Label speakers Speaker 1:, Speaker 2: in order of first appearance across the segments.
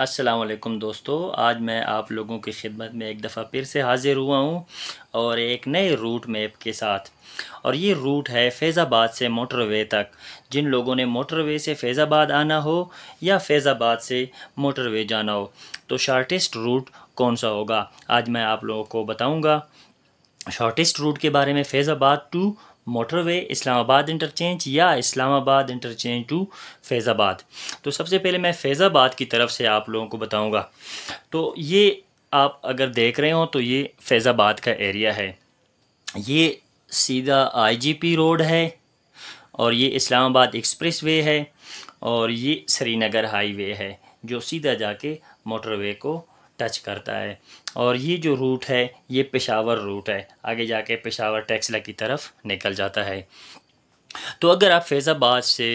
Speaker 1: असलकम दोस्तों आज मैं आप लोगों की खिदमत में एक दफ़ा फिर से हाज़िर हुआ हूँ और एक नए रूट मैप के साथ और ये रूट है फैज़ाबाद से मोटरवे तक जिन लोगों ने मोटरवे से फैज़ाबाद आना हो या फैज़ाबाद से मोटरवे जाना हो तो शार्टेस्ट रूट कौन सा होगा आज मैं आप लोगों को बताऊँगा शॉर्टेस्ट रूट के बारे में Faizabad to motorway Islamabad interchange या इस्लामाबाद इंटरचेंज टू फैज़ाबाद तो सबसे पहले मैं फैज़ाबाद की तरफ से आप लोगों को बताऊंगा तो ये आप अगर देख रहे हो तो ये फैज़ाबाद का एरिया है ये सीधा आईजीपी रोड है और ये इस्लामाबाद एक्सप्रेसवे है और ये श्रीनगर हाईवे है जो सीधा जाके मोटरवे को टच करता है और ये जो रूट है ये पेशावर रूट है आगे जाके पेशावर टैक्सला की तरफ निकल जाता है तो अगर आप फैज़ाबाद से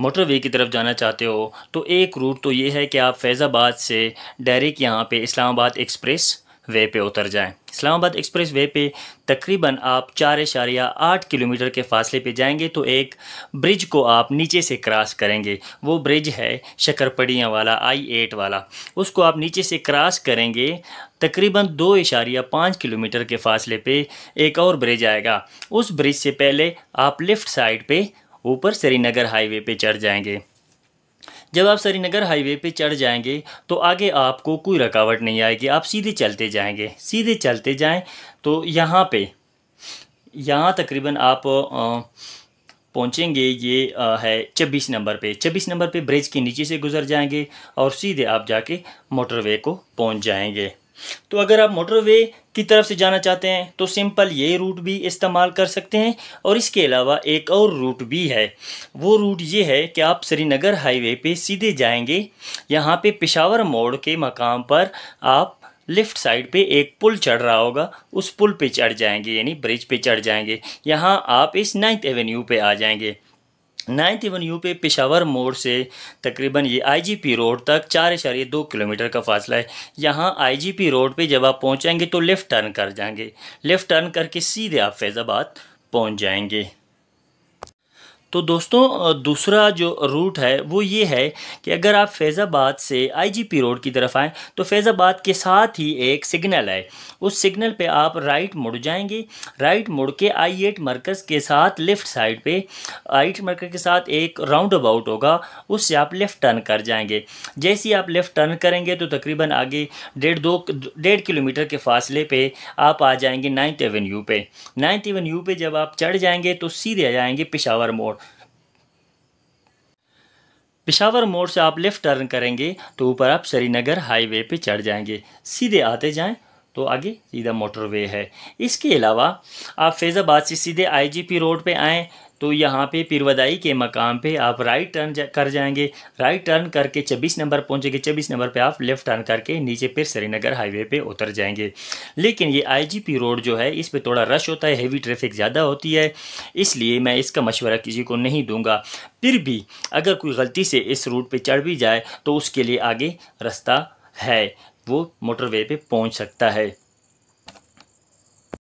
Speaker 1: मोटरवे की तरफ जाना चाहते हो तो एक रूट तो ये है कि आप फैज़ाबाद से डायरेक्ट यहाँ पे इस्लामाबाद एक्सप्रेस वे पे उतर जाएं। इस्लामाबाद एक्सप्रेस वे पे तकरीबन आप चार इशारिया आठ किलोमीटर के फासले पे जाएंगे तो एक ब्रिज को आप नीचे से क्रॉस करेंगे वो ब्रिज है शक्करपड़ियाँ वाला आई एट वाला उसको आप नीचे से क्रॉस करेंगे तकरीबन दो इशारिया पाँच किलोमीटर के फासले पे एक और ब्रिज आएगा उस ब्रिज से पहले आप लेफ़्ट साइड पर ऊपर श्रीनगर हाईवे पर चढ़ जाएँगे जब आप श्रीनगर हाईवे पे चढ़ जाएंगे तो आगे आपको कोई रुकावट नहीं आएगी आप सीधे चलते जाएंगे सीधे चलते जाएं तो यहाँ पे यहाँ तकरीबन आप पहुँचेंगे ये आ, है छब्बीस नंबर पे छब्बीस नंबर पे ब्रिज के नीचे से गुज़र जाएंगे और सीधे आप जाके मोटरवे को पहुँच जाएंगे तो अगर आप मोटरवे की तरफ से जाना चाहते हैं तो सिंपल ये रूट भी इस्तेमाल कर सकते हैं और इसके अलावा एक और रूट भी है वो रूट ये है कि आप श्रीनगर हाईवे पे सीधे जाएंगे यहाँ पे पिशावर मोड़ के मकाम पर आप लेफ़्ट साइड पे एक पुल चढ़ रहा होगा उस पुल पे चढ़ जाएंगे यानी ब्रिज पे चढ़ जाएंगे यहाँ आप इस नाइन्थ एवेन्यू पे आ जाएंगे नाइन्थ एवन यू पे पेशावर मोड़ से तकरीबन ये आईजीपी रोड तक चार इशारे दो किलोमीटर का फासला है यहाँ आईजीपी रोड पे जब आप पहुँचेंगे तो लेफ़्ट टर्न कर जाएंगे लेफ़्ट टर्न करके सीधे आप फैज़ाबाद पहुँच जाएंगे तो दोस्तों दूसरा जो रूट है वो ये है कि अगर आप फैज़ाबाद से आईजीपी रोड की तरफ आएँ तो फैज़ाबाद के साथ ही एक सिग्नल है उस सिग्नल पे आप राइट मुड़ जाएंगे राइट मुड़ के आई एट मरकज़ के साथ लेफ़्ट साइड पे आई एट मरकज़ के साथ एक राउंड अबाउट होगा उससे आप लेफ़्ट टर्न कर जाएंगे जैसे ही आप लेफ़्ट टर्न करेंगे तो तकरीबन आगे डेढ़ दो डेढ़ किलोमीटर के फासले पर आप आ जाएंगे नाइन्थ एवेन्यू पर नाइन्थ एवेन्यू पर जब आप चढ़ जाएँगे तो सीधे आ जाएंगे पिशावर मोड़ पिशावर मोड़ से आप लेफ़्ट टर्न करेंगे तो ऊपर आप श्रीनगर हाईवे पे चढ़ जाएंगे सीधे आते जाएं तो आगे सीधा मोटरवे है इसके अलावा आप फैज़ाबाद से सीधे आईजीपी रोड पे आएँ तो यहाँ पे पिरवदाई के मकाम पे आप राइट टर्न जा, कर जाएंगे राइट टर्न करके छब्बीस नंबर पहुँचेंगे छब्बीस नंबर पे आप लेफ़्ट टर्न करके नीचे फिर श्रीनगर हाईवे पे उतर जाएंगे लेकिन ये आईजीपी रोड जो है इस पे थोड़ा रश होता है हेवी ट्रैफिक ज़्यादा होती है इसलिए मैं इसका मशवरा किसी को नहीं दूँगा फिर भी अगर कोई गलती से इस रूट पर चढ़ भी जाए तो उसके लिए आगे रास्ता है वो मोटरवे पे पहुंच सकता है